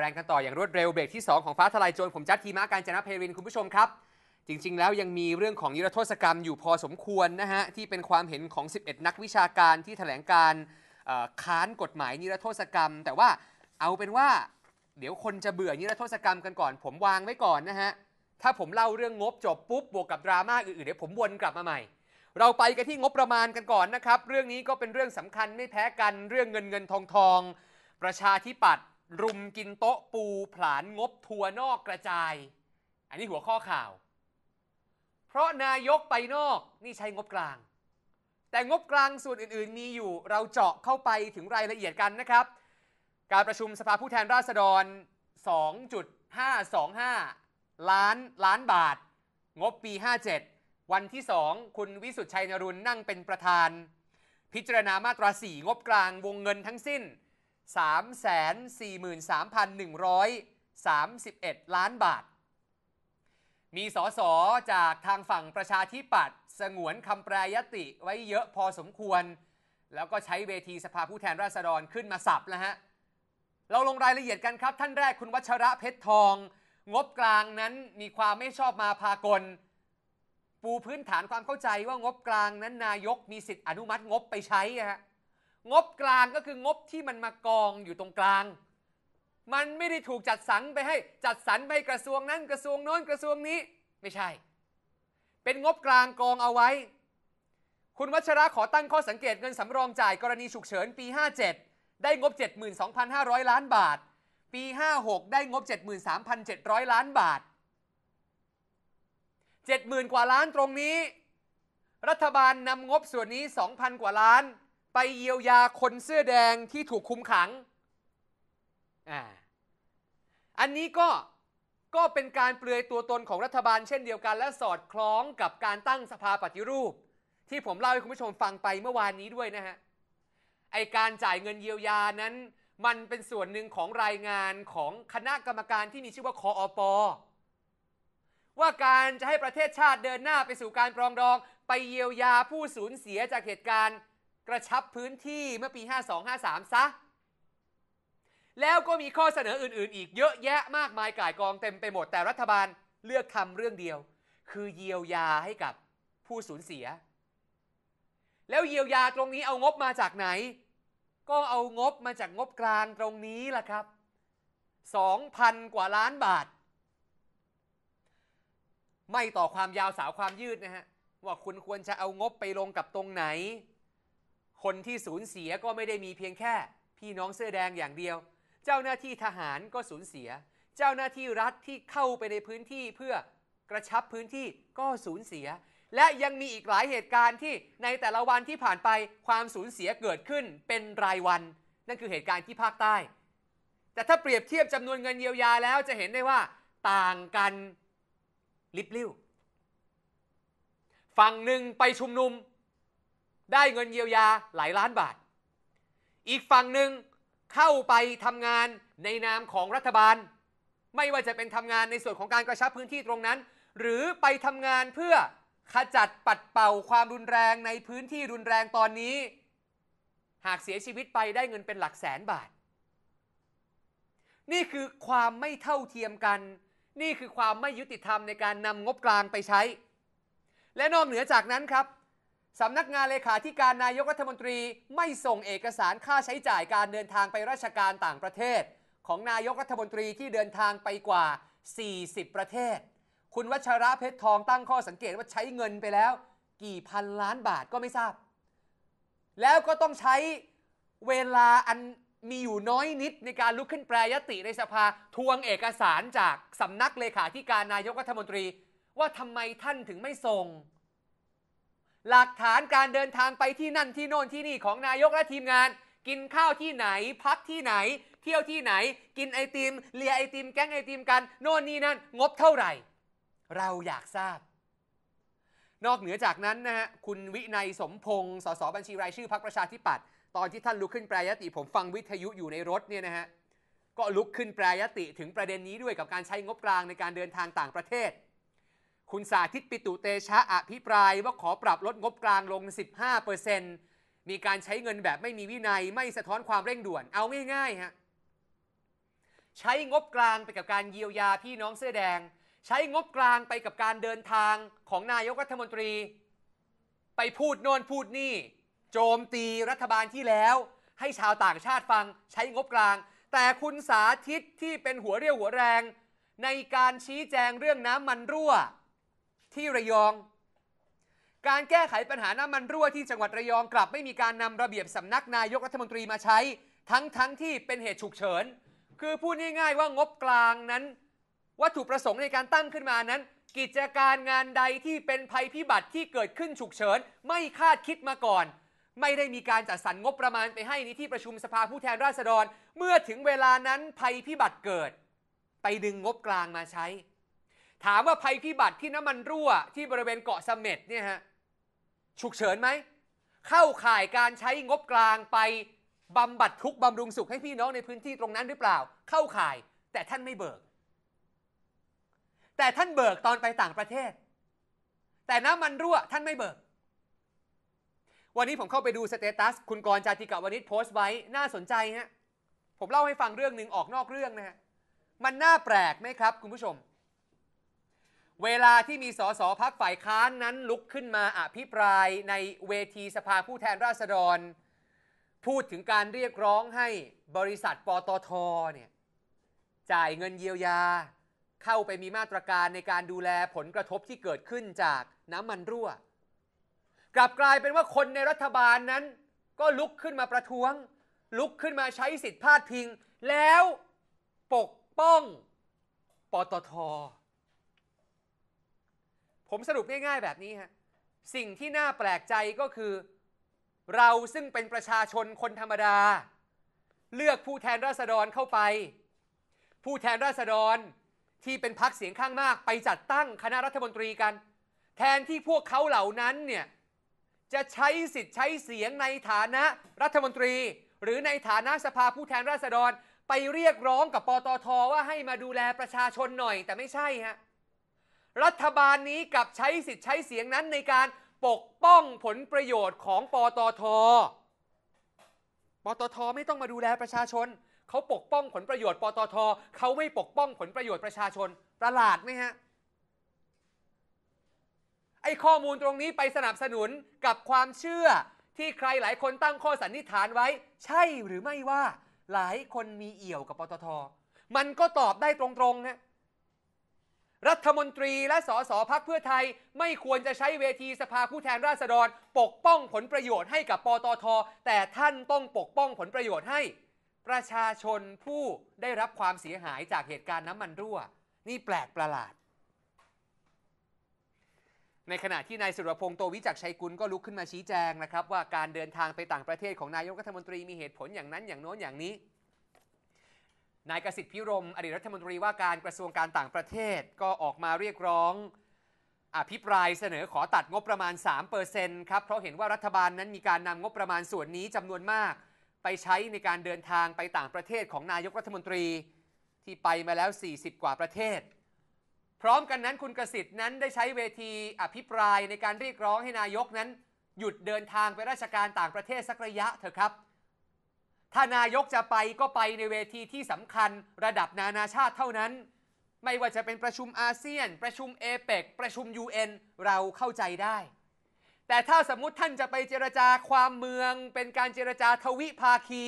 แรงกันต่ออย่างรวดเร็วเบรกที่ 2 ของฟ้าทลายโจรผมจัดทีมาการจนะเพริน คุณผู้ชมครับ จริงๆ แล้วยังมีเรื่องของนิรโทษกรรม อยู่พอสมควรนะฮะ ที่เป็นความเห็นของ 11 นักวิชาการที่ถแถลงการค้านกฎหมายนิรโทษกรรม แต่ว่าเอาเป็นว่าเดี๋ยวคนจะเบื่อนิรโทษกรรมกันก่อน ผมวางไว้ก่อนนะฮะถ้าผมเล่าเรื่องงบจบปุ๊บบวกกับดราม่าอื่นๆเดี๋ยวผมวนกลับมาใหม่ เราไปกันที่งบประมาณกันก่อนนะครับเรื่องนี้ก็เป็นเรื่องสำคัญไม่แพ้กันเรื่องเงินเงินทองทองประชาธิปัตย์รุมกินโต๊ะปูผลานงบทัวนอกกระจาย อันนี้หัวข้อข่าว เพราะนายกไปนอกนี่ใช้งบกลาง แต่งบกลางส่วนอื่น ๆ มีอยู่เราเจาะเข้าไปถึงรายละเอียดกันนะครับ การประชุมสภาผู้แทนราษฎร 2.525 ล้านล้านบาท งบปี 57 วันที่ 2 คุณวิสุทธิชัยนรุนนั่งเป็นประธาน พิจารณามาตรา4งบกลางวงเงินทั้งสิ้น343,131 ล้านบาท มีสอสอจากทางฝั่งประชาธิปัตย์สงวนคำแปรยติไว้เยอะพอสมควร แล้วก็ใช้เวทีสภาผู้แทนราษฎรขึ้นมาสับแล้วฮะ เราลงรายละเอียดกันครับท่านแรกคุณวัชระเพชรทอง งบกลางนั้นมีความไม่ชอบมาพากล ปูพื้นฐานความเข้าใจว่างบกลางนั้นนายกมีสิทธิอนุมัติงบไปใช้ฮะงบกลางก็คืองบที่มันมากองอยู่ตรงกลาง มันไม่ได้ถูกจัดสรรไปให้จัดสรรไปกระทรวงนั้นกระทรวงโน้นกระทรวงนี้ ไม่ใช่ เป็นงบกลางกองเอาไว้ คุณวัชระขอตั้งข้อสังเกตเงินสำรองจ่ายกรณีฉุกเฉินปี 57 ได้งบ72,500 ล้านบาท ปี 56 ได้งบ 73,700 ล้านบาท 70,000กว่าล้านตรงนี้ รัฐบาลนำงบส่วนนี้2,000กว่าล้านไปเยียวยาคนเสื้อแดงที่ถูกคุมขัง อ่า อันนี้ก็ ก็เป็นการเปลือยตัวตนของรัฐบาลเช่นเดียวกัน และสอดคล้องกับการตั้งสภาปฏิรูป ที่ผมเล่าให้คุณผู้ชมฟังไปเมื่อวานนี้ด้วยนะฮะ ไอการจ่ายเงินเยียวยานั้น มันเป็นส่วนหนึ่งของรายงานของคณะกรรมการที่มีชื่อว่าคออปอว่าการจะให้ประเทศชาติเดินหน้าไปสู่การปรองดองไปเยียวยาผู้สูญเสียจากเหตุการณ์กระชับพื้นที่เมื่อปี 52-53 ซะ แล้วก็มีข้อเสนออื่นๆ อีกเยอะแยะมากมายก่ายกองเต็มไปหมด แต่รัฐบาลเลือกทำเรื่องเดียว คือเยียวยาให้กับผู้สูญเสีย แล้วเยียวยาตรงนี้เอางบมาจากไหน ก็เอางบมาจากงบกลางตรงนี้ล่ะครับ 2,000 กว่าล้านบาท ไม่ต่อความยาวสาวความยืดนะฮะ ว่าคุณควรจะเอางบไปลงกับตรงไหนคนที่สูญเสียก็ไม่ได้มีเพียงแค่พี่น้องเสื้อแดงอย่างเดียว เจ้าหน้าที่ทหารก็สูญเสีย เจ้าหน้าที่รัฐที่เข้าไปในพื้นที่เพื่อกระชับพื้นที่ก็สูญเสีย และยังมีอีกหลายเหตุการณ์ที่ในแต่ละวันที่ผ่านไปความสูญเสียเกิดขึ้นเป็นรายวันนั่นคือเหตุการณ์ที่ภาคใต้ แต่ถ้าเปรียบเทียบจำนวนเงินเยียวยา แล้วจะเห็นได้ว่า ต่างกันลิบลิ่วฝั่งหนึ่งไปชุมนุมได้เงินเยียวยาหลายล้านบาท อีกฝั่งหนึ่งเข้าไปทำงานในนามของรัฐบาล ไม่ว่าจะเป็นทำงานในส่วนของการกระชับพื้นที่ตรงนั้น หรือไปทำงานเพื่อขจัดปัดเป่าความรุนแรงในพื้นที่รุนแรงตอนนี้ หากเสียชีวิตไปได้เงินเป็นหลักแสนบาท นี่คือความไม่เท่าเทียมกัน นี่คือความไม่ยุติธรรมในการนำงบกลางไปใช้ และนอกเหนือจากนั้นครับสำนักงานเลขาธิการนายกรัฐมนตรีไม่ส่งเอกสารค่าใช้จ่ายการเดินทางไปราชการต่างประเทศ ของนายกรัฐมนตรีที่เดินทางไปกว่า 40 ประเทศ คุณวัชระเพชรทองตั้งข้อสังเกตว่าใช้เงินไปแล้ว กี่พันล้านบาทก็ไม่ทราบ แล้วก็ต้องใช้เวลาอันมีอยู่น้อยนิดในการลุกขึ้นแปรยติ ในสภาทวงเอกสารจากสำนักเลขาธิการนายกรัฐมนตรีว่าทำไมท่านถึงไม่ส่งหลักฐานการเดินทางไปที่นั่นที่โน่นที่นี่ของนายกและทีมงาน กินข้าวที่ไหน พักที่ไหน เที่ยวที่ไหน กินไอติมเลียไอติมแก๊งไอติมกัน โน่นนี่นั่นงบเท่าไหร่ เราอยากทราบ นอกเหนือจากนั้นนะฮะคุณ วินัยสมพงศ์สสบัญชีรายชื่อพรรคประชาธิปัตย์ตอนที่ท่านลุกขึ้นแปรยติผมฟังวิทยุอยู่ในรถเนี่ยนะฮะก็ลุกขึ้นแปรยติถึงประเด็นนี้ด้วยกับการใช้งบกลางในการเดินทางต่างประเทศคุณสาธิตปิตุเตชะอภิปรายว่าขอปรับลดงบกลางลง 15%มีการใช้เงินแบบไม่มีวินัยไม่สะท้อนความเร่งด่วน เอาง่ายๆฮะใช้งบกลางไปกับการเยียวยาพี่น้องเสื้อแดง ใช้งบกลางไปกับการเดินทางของนายกรัฐมนตรี ไปพูดโน่นพูด นี่ โจมตีรัฐบาลที่แล้ว ให้ชาวต่างชาติฟังใช้งบกลาง แต่คุณสาธิตที่เป็นหัวเรี่ยวหัวแรง ในการชี้แจงเรื่องน้ำมันรั่วที่ระยอง การแก้ไขปัญหาน้ำมันรั่วที่จังหวัดระยอง กลับไม่มีการนำระเบียบสำนักนายกรัฐมนตรีมาใช้ ทั้งทั้งที่เป็นเหตุฉุกเฉิน คือพูดง่ายๆ ว่างบกลางนั้น วัตถุประสงค์ในการตั้งขึ้นมานั้น กิจการงานใดที่เป็นภัยพิบัติที่เกิดขึ้นฉุกเฉิน ไม่คาดคิดมาก่อน ไม่ได้มีการจัดสรรงบประมาณไปให้ในที่ประชุมสภาผู้แทนราษฎร เมื่อถึงเวลานั้นภัยพิบัติเกิด ไปดึงงบกลางมาใช้ถามว่าภัยพิบัติที่น้ำมันรั่ว ที่บริเวณเกาะเสม็ดเนี่ยฮะฉุกเฉินไหมเข้าข่ายการใช้งบกลางไปบำบัดทุกข์บำรุงสุขให้พี่น้องในพื้นที่ตรงนั้นหรือเปล่า เข้าข่าย แต่ท่านไม่เบิก แต่ท่านเบิกตอนไปต่างประเทศ แต่น้ำมันรั่ว ท่านไม่เบิก วันนี้ผมเข้าไปดูสเตตัส คุณกรจาติกาวนิชโพสต์ไว้น่าสนใจฮะผมเล่าให้ฟังเรื่องหนึ่งออกนอกเรื่องนะฮะมันน่าแปลกไหมครับ คุณผู้ชมเวลาที่มีสสพักฝ่ายค้านนั้น ลุกขึ้นมาอภิปรายในเวทีสภาผู้แทนราษฎร พูดถึงการเรียกร้องให้บริษัทปตทเนี่ย จ่ายเงินเยียวยา เข้าไปมีมาตรการในการดูแลผลกระทบที่เกิดขึ้นจากน้ำมันรั่ว กลับกลายเป็นว่าคนในรัฐบาลนั้นก็ลุกขึ้นมาประท้วง ลุกขึ้นมาใช้สิทธิพาดพิงแล้วปกป้องปตทผมสรุปง่ายๆ แบบนี้ฮะ สิ่งที่น่าแปลกใจก็คือ เราซึ่งเป็นประชาชนคนธรรมดา เลือกผู้แทนราษฎรเข้าไป ผู้แทนราษฎรที่เป็นพักเสียงข้างมากไปจัดตั้งคณะรัฐมนตรีกัน แทนที่พวกเขาเหล่านั้นเนี่ยจะใช้สิทธิ์ใช้เสียงในฐานะรัฐมนตรี หรือในฐานะสภาผู้แทนราษฎรไปเรียกร้องกับปตทว่าให้มาดูแลประชาชนหน่อย แต่ไม่ใช่ฮะรัฐบาลนี้กับใช้สิทธิ์ใช้เสียงนั้นในการปกป้องผลประโยชน์ของปตท ปตทไม่ต้องมาดูแลประชาชน เขาปกป้องผลประโยชน์ปตทเขาไม่ปกป้องผลประโยชน์ประชาชน ประหลาดไหมฮะ ไอ้ข้อมูลตรงนี้ไปสนับสนุนกับความเชื่อที่ใครหลายคนตั้งข้อสันนิษฐานไว้ ใช่หรือไม่ว่า หลายคนมีเอี่ยวกับปตท มันก็ตอบได้ตรงๆนะรัฐมนตรีและสสพักเพื่อไทยไม่ควรจะใช้เวทีสภาผู้แทนราษฎร ปกป้องผลประโยชน์ให้กับปตท แต่ท่านต้องปกป้องผลประโยชน์ให้ ประชาชนผู้ได้รับความเสียหายจากเหตุการณ์น้ำมันรั่ว นี่แปลกประหลาด ในขณะที่นายสุรพงษ์โตวิจักชัยกุลก็ลุกขึ้นมาชี้แจงนะครับ ว่าการเดินทางไปต่างประเทศของนายกรัฐมนตรีมีเหตุผลอย่างนั้นอย่างโน้นอย่างนี้นายกสิทธิ์พิรมอดีตรัฐมนตรีว่าการกระทรวงการต่างประเทศก็ออกมาเรียกร้อง อภิปรายเสนอขอตัดงบประมาณ3%ครับเพราะเห็นว่ารัฐบาลนั้นมีการนำงบประมาณส่วนนี้จำนวนมาก ไปใช้ในการเดินทางไปต่างประเทศของนายกรัฐมนตรี ที่ไปมาแล้ว 40 กว่าประเทศ พร้อมกันนั้น คุณกสิทธิ์นั้นได้ใช้เวที อภิปรายในการเรียกร้องให้นายกนั้น หยุดเดินทางไปราชการต่างประเทศสักระยะเถอะครับเถ้านายกจะไปก็ไปในเวทีที่สำคัญระดับนานาชาติเท่านั้น ไม่ว่าจะเป็นประชุมอาเซียน ประชุมเอเปกประชุม UN เราเข้าใจได้ แต่ถ้าสมมติท่านจะไปเจรจาความเมือง เป็นการเจรจาทวิภาคี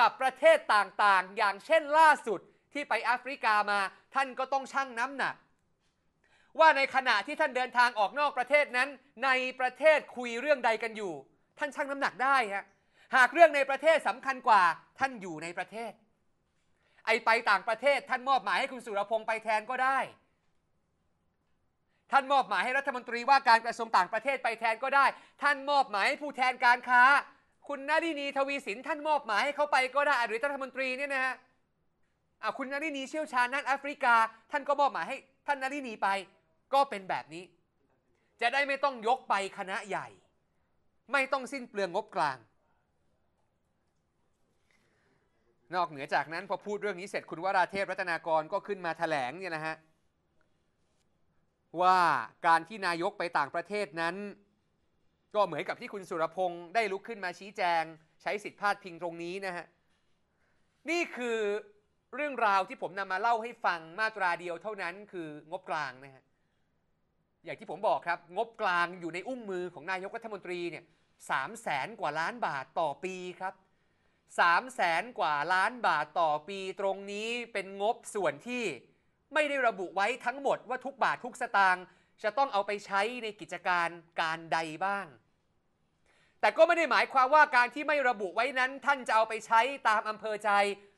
กับประเทศต่างๆ อย่างเช่นล่าสุดที่ไปแอฟริกามาท่านก็ต้องชั่งน้ำหนัก ว่าในขณะที่ท่านเดินทางออกนอกประเทศนั้น ในประเทศคุยเรื่องใดกันอยู่ ท่านชั่งน้ำหนักได้ฮะหากเรื่องในประเทศสำคัญกว่าท่านอยู่ในประเทศ ไอไปต่างประเทศ ท่านมอบหมายให้คุณสุรพงษ์ไปแทนก็ได้ ท่านมอบหมายให้รัฐมนตรีว่าการกระทรวงต่างประเทศไปแทนก็ได้ ท่านมอบหมายให้ผู้แทนการค้า คุณนรินีทวีสินท่านมอบหมายให้เขาไปก็ได้หรือรัฐมนตรีเนี่ยนะฮะอ่คุณนรินีเชี่ยวชาญน้านแอฟริกาท่านก็มอบหมายให้ท่านนรินีไปก็เป็นแบบนี้ จะได้ไม่ต้องยกไปคณะใหญ่ ไม่ต้องสิ้นเปลืองงบกลางนอกเหนือจากนั้นพอพูดเรื่องนี้เสร็จคุณวราเทพรัตนากรก็ขึ้นมาถแถลงเนี่ยนะฮะว่าการที่นายกไปต่างประเทศนั้น ก็เหมือนกับที่คุณสุรพงศ์ได้ลุกขึ้นมาชี้แจง ใช้สิทธิพาดพิงตรงนี้นะฮะนี่คือเรื่องราวที่ผมนำมาเล่าให้ฟังมาตราเดียวเท่านั้นคืองบกลางนะฮะอย่างที่ผมบอกครับงบกลางอยู่ในอุ้งมือของนายกรัฐมนตรีเนี่ยสามแสนกว่าล้านบาทต่อปีครับ3ามแสนกว่าล้านบาทต่อปีตรงนี้เป็นงบส่วนที่ไม่ได้ระบุไว้ทั้งหมดว่าทุกบาททุกสตางค์จะต้องเอาไปใช้ในกิจการการใดบ้าง แต่ก็ไม่ได้หมายความว่าการที่ไม่ระบุไว้นั้นท่านจะเอาไปใช้ตามอำเภอใจ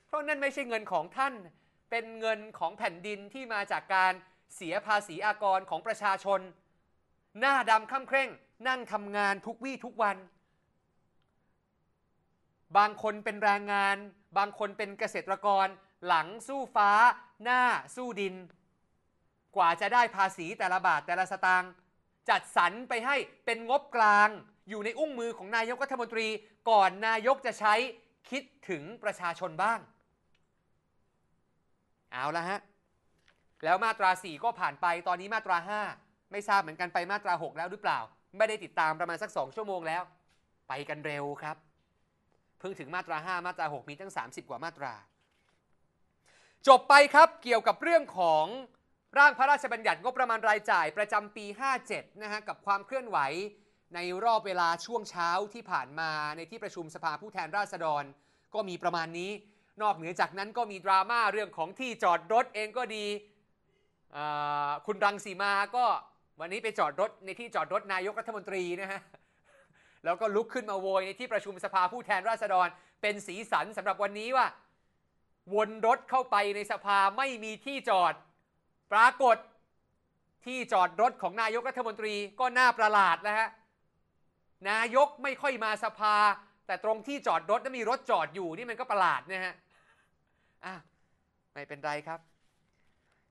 เพราะนั่นไม่ใช่เงินของท่าน เป็นเงินของแผ่นดินที่มาจากการเสียภาษีอากรของประชาชน หน้าดำค่ำเคร่งนั่งทำงานทุกวี่ทุกวันบางคนเป็นแรงงาน บางคนเป็นเกษตรกร หลังสู้ฟ้า หน้าสู้ดิน กว่าจะได้ภาษีแต่ละบาทแต่ละสตางค์ จัดสรรไปให้เป็นงบกลาง อยู่ในอุ้งมือของนายกรัฐมนตรี ก่อนนายกจะใช้คิดถึงประชาชนบ้าง เอาละฮะ แล้วมาตรา 4 ก็ผ่านไป ตอนนี้มาตรา 5 ไม่ทราบเหมือนกันไปมาตรา 6 แล้วหรือเปล่า ไม่ได้ติดตามประมาณสัก 2 ชั่วโมงแล้ว ไปกันเร็วครับเพิ่งถึงมาตรา 5 มาตรา 6มีตั้ง 30 กว่ามาตรา จบไปครับเกี่ยวกับเรื่องของร่างพระราชบัญญัติงบประมาณรายจ่ายประจำปี 57 นะฮะ กับความเคลื่อนไหวในรอบเวลาช่วงเช้าที่ผ่านมาในที่ประชุมสภาผู้แทนราษฎรก็มีประมาณนี้ นอกเหนือจากนั้นก็มีดราม่าเรื่องของที่จอดรถเองก็ดีคุณรังสีมา ก็วันนี้ไปจอดรถในที่จอดรถนายกรัฐมนตรีนะฮะแล้วก็ลุกขึ้นมาโวยในที่ประชุมสภาผู้แทนราษฎร เป็นสีสันสำหรับวันนี้ว่า วนรถเข้าไปในสภาไม่มีที่จอด ปรากฏที่จอดรถของนายกรัฐมนตรีก็น่าประหลาดนะฮะนายกไม่ค่อยมาสภา แต่ตรงที่จอดรถนั้นมีรถจอดอยู่นี่มันก็ประหลาดนะฮะอ่ะไม่เป็นไรครับ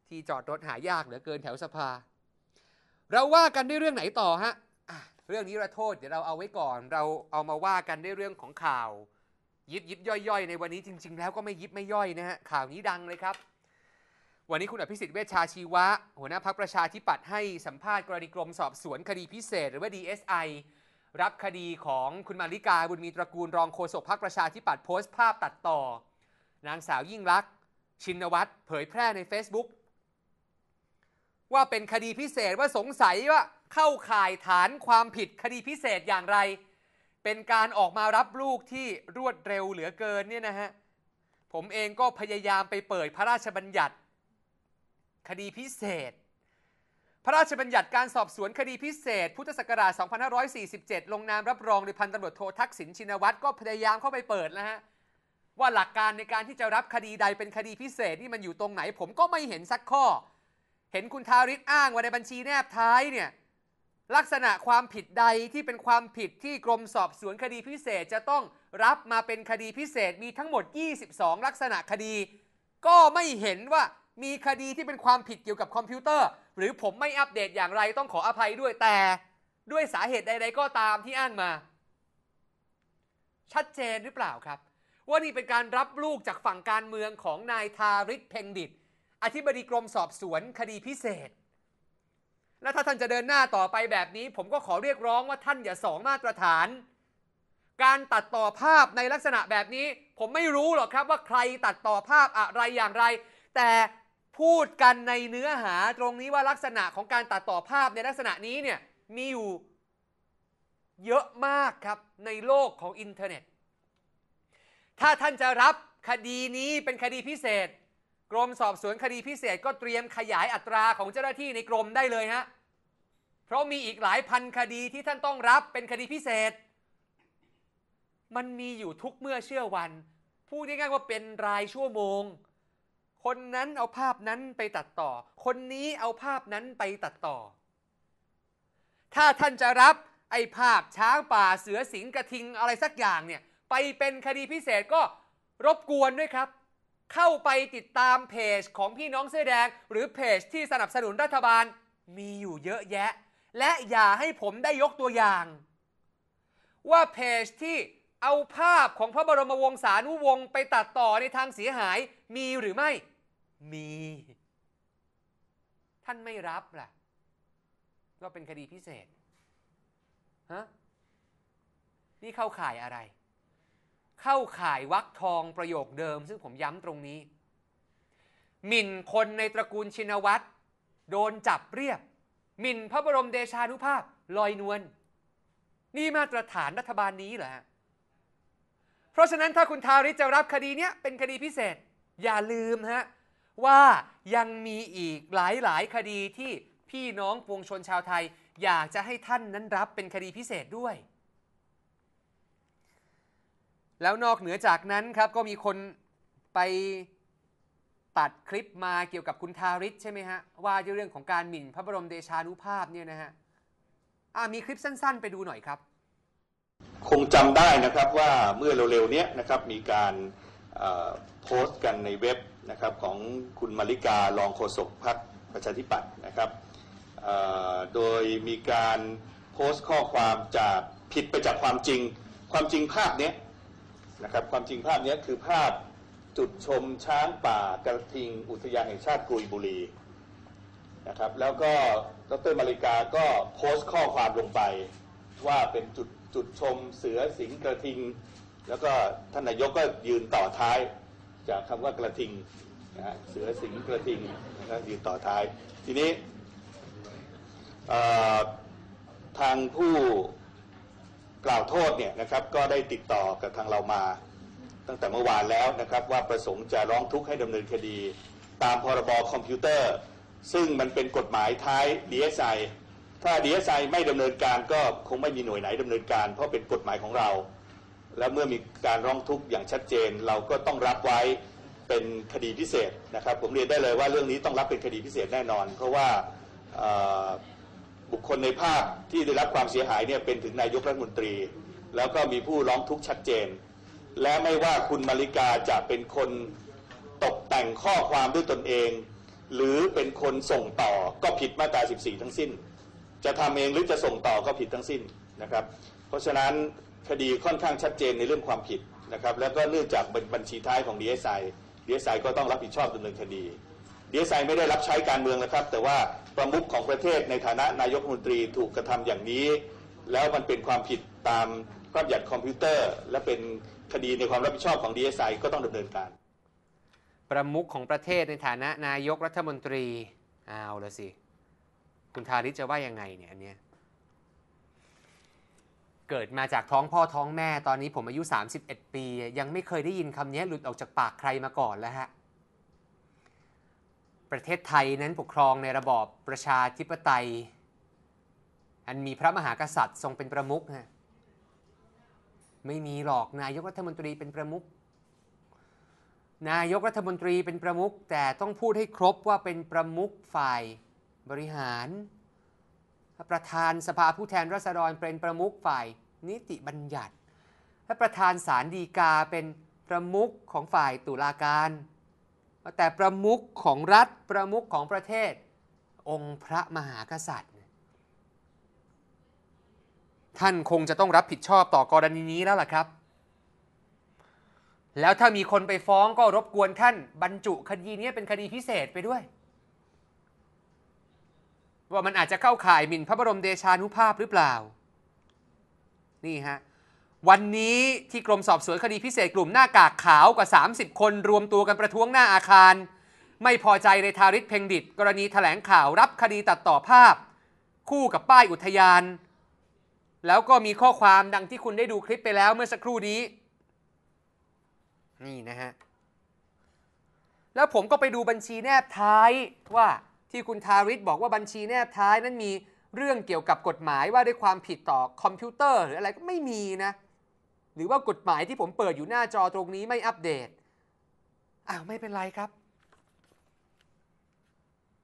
ที่จอดรถหายากเหลือเกินแถวสภา เราว่ากันด้วยเรื่องไหนต่อฮะเรื่องนี้ระโทษเดี๋ยวเราเอาไว้ก่อน เราเอามาว่ากันในเรื่องของข่าว ยิบยิบย่อยๆ ในวันนี้จริงๆแล้วก็ไม่ยิบไม่ย่อยนะฮะข่าวนี้ดังเลยครับ วันนี้คุณอภิสิทธิ์เวชชาชีวะ หัวหน้าพักประชาธิปัตย์ให้สัมภาษณ์กรณีกรมสอบสวนคดีพิเศษหรือว่า DSI รับคดีของคุณมาริกาบุญมีตระกูลรองโฆษกพักประชาธิปัตย์โพสต์ภาพตัดต่อ นางสาวยิ่งรัก ชินวัตรเผยแพร่ใน Facebook ว่าเป็นคดีพิเศษว่าสงสัยว่าเข้าข่ายฐานความผิดคดีพิเศษอย่างไร เป็นการออกมารับลูกที่รวดเร็วเหลือเกินเนี่ยนะฮะ ผมเองก็พยายามไปเปิดพระราชบัญญัติคดีพิเศษ พระราชบัญญัติการสอบสวนคดีพิเศษ พุทธศักราช 2547 ลงนามรับรองโดยพันตำรวจโททักษิณชินวัตรก็พยายามเข้าไปเปิดนะฮะว่าหลักการในการที่จะรับคดีใดเป็นคดีพิเศษนี่มันอยู่ตรงไหน ผมก็ไม่เห็นสักข้อ เห็นคุณทาริศอ้างว่าในบัญชีแนบท้ายเนี่ยลักษณะความผิดใดที่เป็นความผิดที่กรมสอบสวนคดีพิเศษจะต้องรับมาเป็นคดีพิเศษมีทั้งหมด 22 ลักษณะคดี ก็ไม่เห็นว่ามีคดีที่เป็นความผิดเกี่ยวกับคอมพิวเตอร์ หรือผมไม่อัปเดตอย่างไรต้องขออภัยด้วยแต่ ด้วยสาเหตุใด ๆก็ตามที่อ้างมา ชัดเจนหรือเปล่าครับ ว่านี่เป็นการรับลูกจากฝั่งการเมืองของนายทาริศเพ็งดิตอธิบดีกรมสอบสวนคดีพิเศษและถ้าท่านจะเดินหน้าต่อไปแบบนี้ ผมก็ขอเรียกร้องว่าท่านอย่าสอง มาตรฐาน การตัดต่อภาพในลักษณะแบบนี้ผมไม่รู้หรอกครับว่าใครตัดต่อภาพอะไรอย่างไร แต่พูดกันในเนื้อหาตรงนี้ว่าลักษณะของการตัดต่อภาพในลักษณะนี้เนี่ยมีอยู่เยอะมากครับในโลกของอินเทอร์เน็ตถ้าท่านจะรับคดีนี้เป็นคดีพิเศษกรมสอบสวนคดีพิเศษก็เตรียมขยายอัตราของเจ้าหน้าที่ในกรมได้เลยฮะ เพราะมีอีกหลายพันคดีที่ท่านต้องรับเป็นคดีพิเศษ มันมีอยู่ทุกเมื่อเชื่อวันพูดง่ายๆว่าเป็นรายชั่วโมง คนนั้นเอาภาพนั้นไปตัดต่อ คนนี้เอาภาพนั้นไปตัดต่อ ถ้าท่านจะรับไอ้ภาพช้างป่าเสือสิงกระทิงอะไรสักอย่างเนี่ย ไปเป็นคดีพิเศษก็รบกวนด้วยครับเข้าไปติดตามเพจของพี่น้องเสื้อแดง หรือเพจที่สนับสนุนรัฐบาล มีอยู่เยอะแยะ และอย่าให้ผมได้ยกตัวอย่าง ว่าเพจที่เอาภาพของพระบรมวงศานุวงศ์ไปตัดต่อในทางเสียหาย มีหรือไม่ มี ท่านไม่รับล่ะก็เป็นคดีพิเศษฮะนี่เข้าข่ายอะไรเข้าข่ายวักทองประโยคเดิม ซึ่งผมย้ำตรงนี้หมิ่นคนในตระกูลชินวัตรโดนจับเรียบหมิ่นพระบรมเดชานุภาพลอยนวลนี่มาตรฐานรัฐบาลนี้เหรอฮะเพราะฉะนั้นถ้าคุณทาริสจะรับคดีเนี้ยเป็นคดีพิเศษอย่าลืมฮะ ว่ายังมีอีกหลายหลายคดีที่พี่น้องปวงชนชาวไทย อยากจะให้ท่านนั้นรับเป็นคดีพิเศษด้วยแล้วนอกเหนือจากนั้นครับก็มีคนไปตัดคลิปมาเกี่ยวกับคุณทาริศใช่ไหมฮะว่าเรื่องของการหมิ่นพระบรมเดชานุภาพเนี่ยนะฮะมีคลิปสั้น ๆ ไปดูหน่อยครับ คงจำได้นะครับว่าเมื่อเร็วๆนี้นะครับมีการโพสต์กันในเว็บนะครับของคุณมาริการองโฆษกพรรคประชาธิปัตย์นะครับโดยมีการโพสต์ข้อความจากผิดไปจากความจริงความจริงภาพนี้นะครับความจริงภาพนี้คือภาพจุดชมช้างป่ากระทิงอุทยานแห่งชาติกุยบุรีนะครับแล้วก็ดรมาริกาก็โพสต์ข้อความลงไป ว่าเป็นจุดจุดชมเสือสิงกระทิง แล้วก็ท่านนายกก็ยืนต่อท้าย จากคำว่ากระทิงนะฮะเสือสิงกระทิงนะครับยืนต่อท้าย ทีนี้ทางผู้กล่าวโทษเนี่ยนะครับก็ได้ติดต่อกับทางเรามา ตั้งแต่เมื่อวานแล้วนะครับว่าประสงค์จะร้องทุกข์ให้ดำเนินคดีตามพรบอคอมพิวเตอร์ ซึ่งมันเป็นกฎหมายท้ายดีเอสไอถ้าดีเอสไม่ดำเนินการ ก็คงไม่มีหน่วยไหนดำเนินการ เพราะเป็นกฎหมายของเรา และเมื่อมีการร้องทุกข์อย่างชัดเจนเราก็ต้องรับไว้เป็นคดีพิเศษนะครับ ผมเรียนได้เลยว่าเรื่องนี้ต้องรับเป็นคดีพิเศษแน่นอน เพราะว่าบุคคลในภาพที่ได้รับความเสียหายเนี่ยเป็นถึงนายกรัฐมนตรี แล้วก็มีผู้ร้องทุกข์ชัดเจน และไม่ว่าคุณมาริกาจะเป็นคนตกแต่งข้อความด้วยตนเอง หรือเป็นคนส่งต่อก็ผิดมาตรา14 ทั้งสิ้น จะทำเองหรือจะส่งต่อก็ผิดทั้งสิ้นนะครับเพราะฉะนั้นคดีค่อนข้างชัดเจนในเรื่องความผิดนะครับแล้วก็เนื่องจากบัญชีท้ายของดีเอสไอดีเอสไอก็ต้องรับผิดชอบดำเนินคดีดีไซน์ไม่ได้รับใช้การเมืองนะครับ แต่ว่าประมุขของประเทศในฐานะนายกรัฐมนตรีถูกกระทำอย่างนี้ แล้วมันเป็นความผิดตามข้อบัญญัติคอมพิวเตอร์และเป็นคดีในความรับผิดชอบของดีไซน์ก็ต้องดำเนินการประมุขของประเทศในฐานะนายกรัฐมนตรีเอาละสิ คุณทาริศจะว่ายังไงเนี่ยอันเนี้ยเกิดมาจากท้องพ่อท้องแม่ตอนนี้ผมอายุ 31 ปี ยังไม่เคยได้ยินคำนี้หลุดออกจากปากใครมาก่อนแล้วฮะประเทศไทยนั้นปกครองในระบอบประชาธิปไตย อันมีพระมหากษัตริย์ทรงเป็นประมุขฮะไม่มีหรอก นายกรัฐมนตรีเป็นประมุข นายกรัฐมนตรีเป็นประมุขแต่ต้องพูดให้ครบว่าเป็นประมุขฝ่ายบริหาร ประธานสภาผู้แทนราษฎรเป็นประมุขฝ่าย นิติบัญญัติ และประธานศาลฎีกาเป็นประมุขของฝ่ายตุลาการแต่ประมุขของรัฐประมุขของประเทศ องค์พระมหากษัตริย์ท่านคงจะต้องรับผิดชอบต่อกรณีนี้แล้วล่ะครับ แล้วถ้ามีคนไปฟ้องก็รบกวนท่านบรรจุคดีนี้เป็นคดีพิเศษไปด้วย ว่ามันอาจจะเข้าข่ายหมิ่นพระบรมเดชานุภาพหรือเปล่า นี่ฮะวันนี้ที่กรมสอบสวนคดีพิเศษกลุ่มหน้ากากขาวกว่า 30 คนรวมตัวกันประท้วงหน้าอาคาร ไม่พอใจในทาริศเพ่งดิตกรณีถแถลงข่าวรับคดีตัดต่อภาพ คู่กับป้ายอุทยาน แล้วก็มีข้อความดังที่คุณได้ดูคลิปไปแล้วเมื่อสักครู่นี้ นี่นะฮะ แล้วผมก็ไปดูบัญชีแนบท้าย ว่าที่คุณทาริศบอกว่าบัญชีแนบท้ายนั้นมีเรื่องเกี่ยวกับกฎหมายว่าด้วยความผิดต่อคอมพิวเตอร์ หรืออะไรก็ไม่มีนะหรือว่ากฎหมายที่ผมเปิดอยู่หน้าจอตรงนี้ไม่อัปเดต อ้าวไม่เป็นไรครับ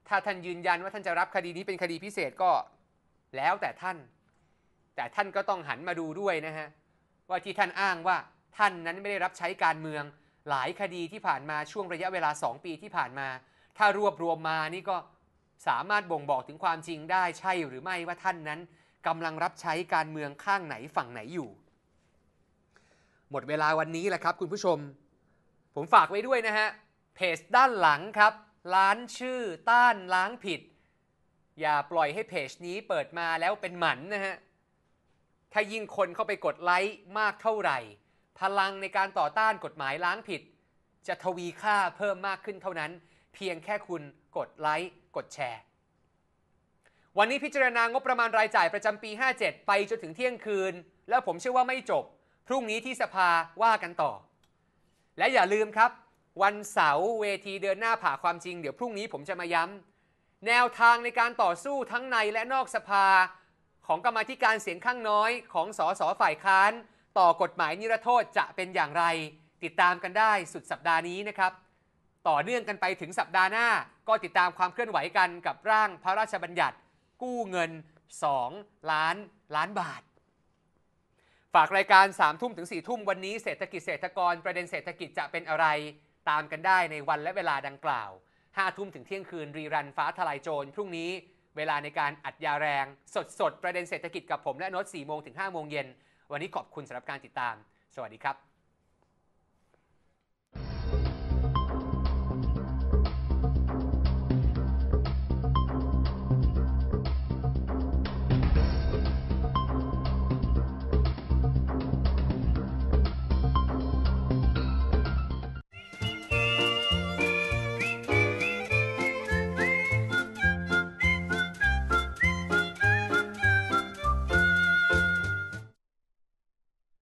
ถ้าท่านยืนยันว่าท่านจะรับคดีนี้เป็นคดีพิเศษก็แล้วแต่ท่าน แต่ท่านก็ต้องหันมาดูด้วยนะฮะว่าที่ท่านอ้างว่าท่านนั้นไม่ได้รับใช้การเมืองหลายคดีที่ผ่านมาช่วงระยะเวลา 2 ปีที่ผ่านมา ถ้ารวบรวมมานี่ก็สามารถบ่งบอกถึงความจริงได้ใช่หรือไม่ว่าท่านนั้นกำลังรับใช้การเมืองข้างไหนฝั่งไหนอยู่หมดเวลาวันนี้แหละครับคุณผู้ชม ผมฝากไว้ด้วยนะฮะเพจด้านหลังครับร้านชื่อต้านล้างผิด อย่าปล่อยให้เพจนี้เปิดมาแล้วเป็นหมันนะฮะ ถ้ายิ่งคนเข้าไปกดไลค์มากเท่าไหร่ พลังในการต่อต้านกฎหมายล้างผิด จะทวีค่าเพิ่มมากขึ้นเท่านั้น เพียงแค่คุณกดไลค์กดแชร์ วันนี้พิจารณางบประมาณรายจ่ายประจำปี 57 ไปจนถึงเที่ยงคืน แล้วผมเชื่อว่าไม่จบพรุ่งนี้ที่สภาว่ากันต่อ และอย่าลืมครับ วันเสาร์เวทีเดินหน้าผ่าความจริง เดี๋ยวพรุ่งนี้ผมจะมาย้ำแนวทางในการต่อสู้ทั้งในและนอกสภาของกรรมธิการเสียงข้างน้อยของสสฝ่ายค้าน ต่อกฎหมายนิรโทษจะเป็นอย่างไร ติดตามกันได้สุดสัปดาห์นี้นะครับ ต่อเนื่องกันไปถึงสัปดาห์หน้า ก็ติดตามความเคลื่อนไหวกันกับร่างพระราชบัญญัติ กู้เงิน 2 ล้านล้านบาทฝากรายการ3ามทุ่มถึง4ี่ทุ่มวันนี้เศรษฐกิจเศรษฐกรประเด็นเศรษฐกิจจะเป็นอะไรตามกันได้ในวันและเวลาดังกล่าว5้าทุ่มถึงเที่ยงคืนรีรันฟ้าทลายโจรพรุ่งนี้เวลาในการอัดยาแรง สดสดประเด็นเศรษฐกิจกับผมและโน้ต4โมงถึง5โมงเย็นวันนี้ขอบคุณสำหรับการติดตาม สวัสดีครับ